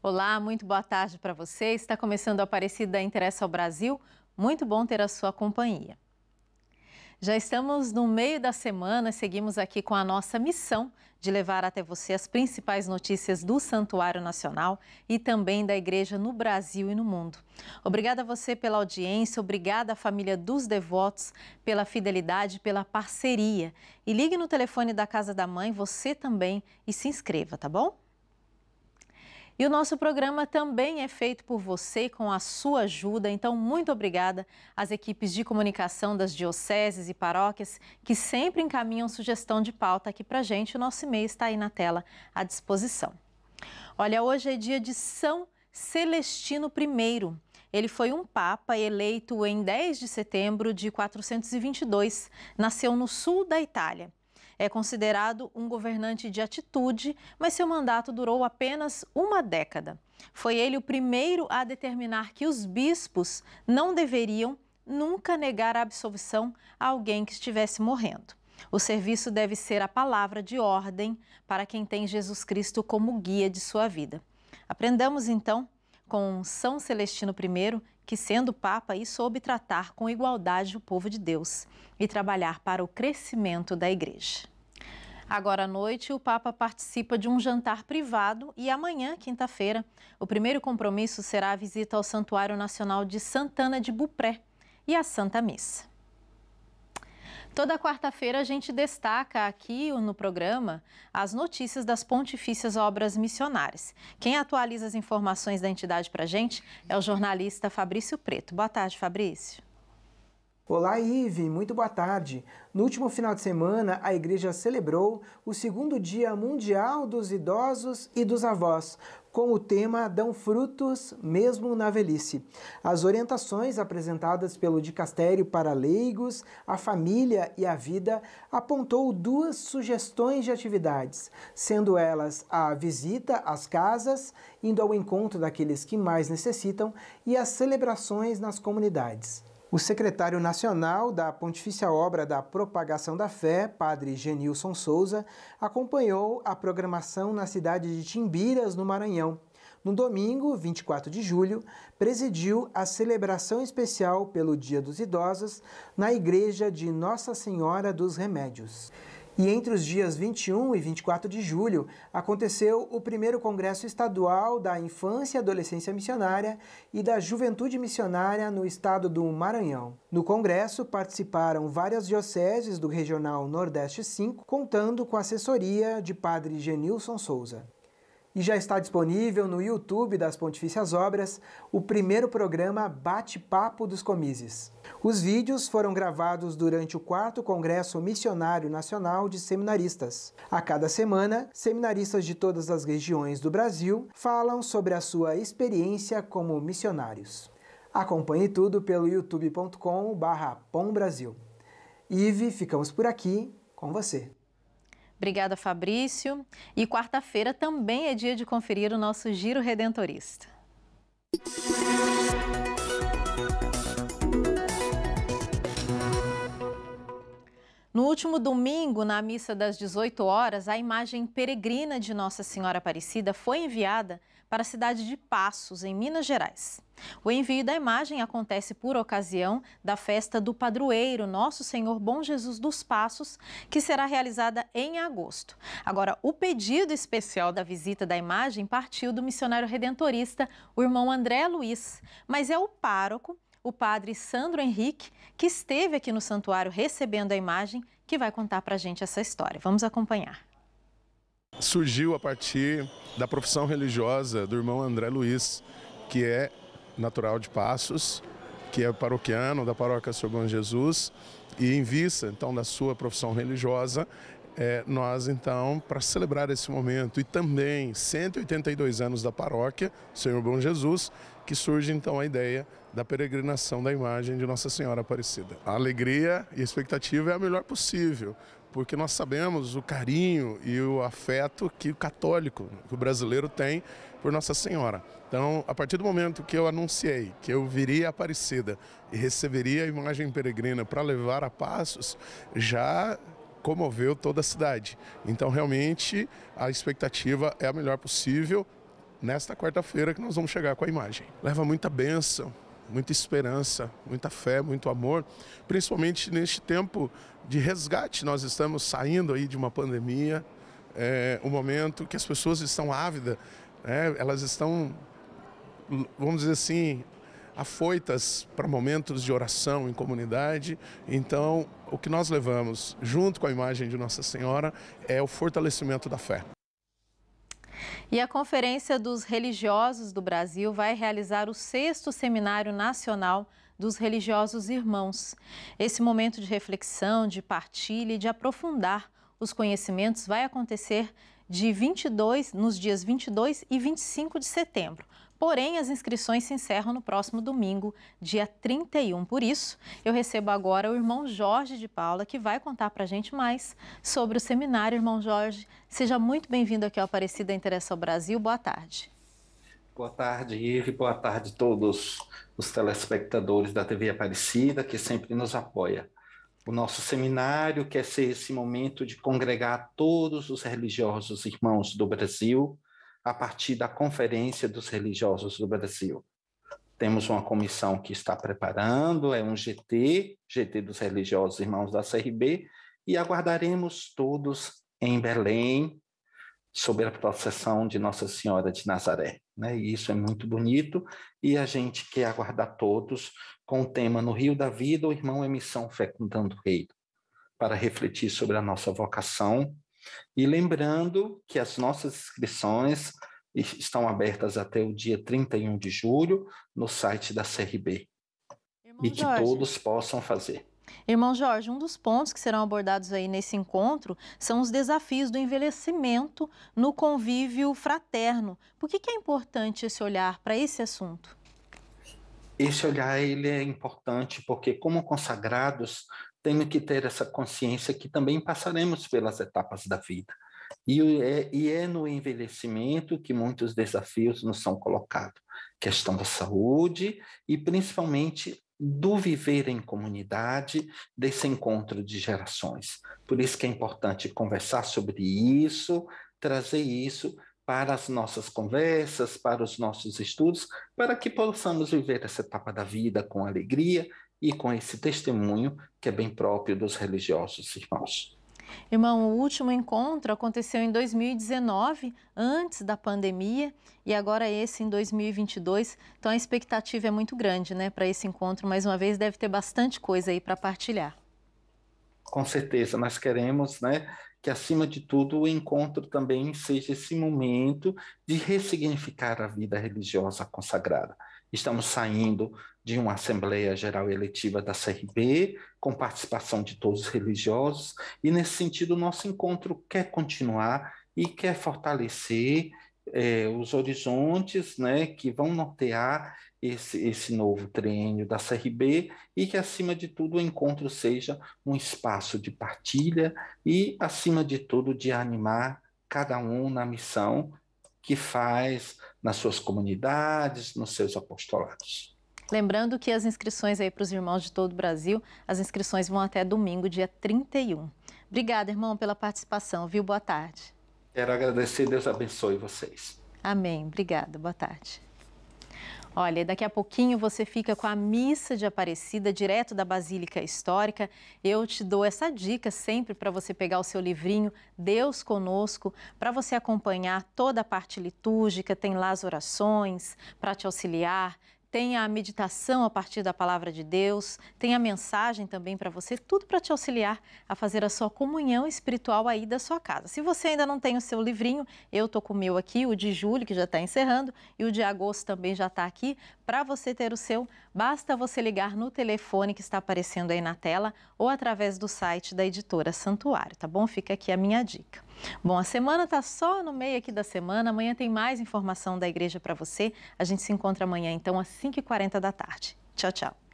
Olá, muito boa tarde para você. Está começando a Aparecida Interessa ao Brasil. Muito bom ter a sua companhia. Já estamos no meio da semana, seguimos aqui com a nossa missão de levar até você as principais notícias do Santuário Nacional e também da Igreja no Brasil e no mundo. Obrigada a você pela audiência, obrigada à família dos devotos pela fidelidade, pela parceria. E ligue no telefone da Casa da Mãe você também e se inscreva, tá bom? E o nosso programa também é feito por você com a sua ajuda, então muito obrigada às equipes de comunicação das dioceses e paróquias que sempre encaminham sugestão de pauta aqui para gente. O nosso e-mail está aí na tela à disposição. Olha, hoje é dia de São Celestino I. Ele foi um papa eleito em 10 de setembro de 422. Nasceu no sul da Itália é considerado um governante de atitude, mas seu mandato durou apenas uma década. Foi ele o primeiro a determinar que os bispos não deveriam nunca negar a absolvição a alguém que estivesse morrendo. O serviço deve ser a palavra de ordem para quem tem Jesus Cristo como guia de sua vida. Aprendamos então com São Celestino I, que sendo Papa e soube tratar com igualdade o povo de Deus e trabalhar para o crescimento da Igreja. Agora à noite, o Papa participa de um jantar privado e amanhã, quinta-feira, o primeiro compromisso será a visita ao Santuário Nacional de Santana de Bupré e a Santa Missa. Toda quarta-feira a gente destaca aqui no programa as notícias das Pontifícias Obras Missionárias. Quem atualiza as informações da entidade para a gente é o jornalista Fabrício Preto. Boa tarde, Fabrício. Olá, Ive, muito boa tarde. No último final de semana, a igreja celebrou o segundo Dia Mundial dos Idosos e dos Avós, com o tema Dão Frutos Mesmo na Velhice. As orientações apresentadas pelo Dicastério para leigos, a família e a vida apontou duas sugestões de atividades, sendo elas a visita às casas, indo ao encontro daqueles que mais necessitam, e as celebrações nas comunidades. O secretário nacional da Pontifícia Obra da Propagação da Fé, padre Genilson Souza, acompanhou a programação na cidade de Timbiras, no Maranhão. No domingo, 24 de julho, presidiu a celebração especial pelo Dia dos Idosos na Igreja de Nossa Senhora dos Remédios. E entre os dias 21 e 24 de julho aconteceu o primeiro Congresso Estadual da Infância e Adolescência Missionária e da Juventude Missionária no estado do Maranhão. No Congresso participaram várias dioceses do Regional Nordeste 5, contando com a assessoria de Padre Genilson Souza. E já está disponível no YouTube das Pontifícias Obras o primeiro programa Bate-Papo dos Comises. Os vídeos foram gravados durante o 4 Congresso Missionário Nacional de Seminaristas. A cada semana, seminaristas de todas as regiões do Brasil falam sobre a sua experiência como missionários. Acompanhe tudo pelo youtube.com/pombrasil. Ive, ficamos por aqui com você. Obrigada, Fabrício. E quarta-feira também é dia de conferir o nosso Giro Redentorista. No último domingo, na missa das 18 horas, a imagem peregrina de Nossa Senhora Aparecida foi enviada para a cidade de Passos, em Minas Gerais. O envio da imagem acontece por ocasião da festa do padroeiro Nosso Senhor Bom Jesus dos Passos, que será realizada em agosto. Agora, o pedido especial da visita da imagem partiu do missionário redentorista, o irmão André Luiz, mas é o pároco o padre Sandro Henrique, que esteve aqui no santuário recebendo a imagem, que vai contar para a gente essa história. Vamos acompanhar. Surgiu a partir da profissão religiosa do irmão André Luiz, que é natural de Passos, que é paroquiano da paróquia Sr. Bom Jesus e em vista então da sua profissão religiosa, é, nós, então, para celebrar esse momento e também 182 anos da paróquia Senhor Bom Jesus, que surge então a ideia da peregrinação da imagem de Nossa Senhora Aparecida. A alegria e a expectativa é a melhor possível, porque nós sabemos o carinho e o afeto que o católico, que o brasileiro tem por Nossa Senhora. Então, a partir do momento que eu anunciei que eu viria Aparecida e receberia a imagem peregrina para levar a passos, já comoveu toda a cidade. Então, realmente, a expectativa é a melhor possível nesta quarta-feira que nós vamos chegar com a imagem. Leva muita bênção, muita esperança, muita fé, muito amor, principalmente neste tempo de resgate. Nós estamos saindo aí de uma pandemia, é, um momento que as pessoas estão ávidas, né? elas estão, vamos dizer assim, afoitas para momentos de oração em comunidade. Então, o que nós levamos junto com a imagem de Nossa Senhora é o fortalecimento da fé. E a Conferência dos Religiosos do Brasil vai realizar o sexto Seminário Nacional dos Religiosos Irmãos. Esse momento de reflexão, de partilha e de aprofundar os conhecimentos vai acontecer de 22, nos dias 22 e 25 de setembro porém as inscrições se encerram no próximo domingo, dia 31. Por isso, eu recebo agora o irmão Jorge de Paula, que vai contar para a gente mais sobre o seminário. Irmão Jorge, seja muito bem-vindo aqui ao Aparecida Interessa ao Brasil. Boa tarde. Boa tarde, Ive. Boa tarde a todos os telespectadores da TV Aparecida, que sempre nos apoia. O nosso seminário quer ser esse momento de congregar todos os religiosos irmãos do Brasil a partir da Conferência dos Religiosos do Brasil. Temos uma comissão que está preparando, é um GT, GT dos Religiosos Irmãos da CRB, e aguardaremos todos em Belém sobre a processão de Nossa Senhora de Nazaré. Né? E isso é muito bonito, e a gente quer aguardar todos com o tema No Rio da Vida, o Irmão Missão Fecundando Rei, para refletir sobre a nossa vocação e lembrando que as nossas inscrições estão abertas até o dia 31 de julho no site da CRB. Irmão e que Jorge. todos possam fazer. Irmão Jorge, um dos pontos que serão abordados aí nesse encontro são os desafios do envelhecimento no convívio fraterno. Por que, que é importante esse olhar para esse assunto? Esse olhar ele é importante porque, como consagrados, temos que ter essa consciência que também passaremos pelas etapas da vida. E é, e é no envelhecimento que muitos desafios nos são colocados questão da saúde e principalmente do viver em comunidade, desse encontro de gerações. Por isso que é importante conversar sobre isso, trazer isso para as nossas conversas, para os nossos estudos, para que possamos viver essa etapa da vida com alegria e com esse testemunho que é bem próprio dos religiosos irmãos. Irmão, o último encontro aconteceu em 2019, antes da pandemia, e agora é esse em 2022. Então a expectativa é muito grande, né, para esse encontro. Mais uma vez, deve ter bastante coisa aí para partilhar. Com certeza, nós queremos, né, que, acima de tudo, o encontro também seja esse momento de ressignificar a vida religiosa consagrada. Estamos saindo de uma Assembleia Geral Eletiva da CRB, com participação de todos os religiosos, e, nesse sentido, o nosso encontro quer continuar e quer fortalecer eh, os horizontes né, que vão nortear esse, esse novo triênio da CRB e que, acima de tudo, o encontro seja um espaço de partilha e, acima de tudo, de animar cada um na missão que faz nas suas comunidades, nos seus apostolados. Lembrando que as inscrições aí para os irmãos de todo o Brasil, as inscrições vão até domingo, dia 31. Obrigada, irmão, pela participação, viu? Boa tarde. Quero agradecer, Deus abençoe vocês. Amém. Obrigada, boa tarde. Olha, daqui a pouquinho você fica com a missa de Aparecida direto da Basílica Histórica. Eu te dou essa dica sempre para você pegar o seu livrinho Deus Conosco, para você acompanhar toda a parte litúrgica, tem lá as orações para te auxiliar tem a meditação a partir da palavra de Deus, tem a mensagem também para você, tudo para te auxiliar a fazer a sua comunhão espiritual aí da sua casa. Se você ainda não tem o seu livrinho, eu tô com o meu aqui, o de julho que já está encerrando e o de agosto também já está aqui. Para você ter o seu, basta você ligar no telefone que está aparecendo aí na tela ou através do site da editora Santuário, tá bom? Fica aqui a minha dica. Bom, a semana está só no meio aqui da semana. Amanhã tem mais informação da igreja para você. A gente se encontra amanhã, então, às 5h40 da tarde. Tchau, tchau.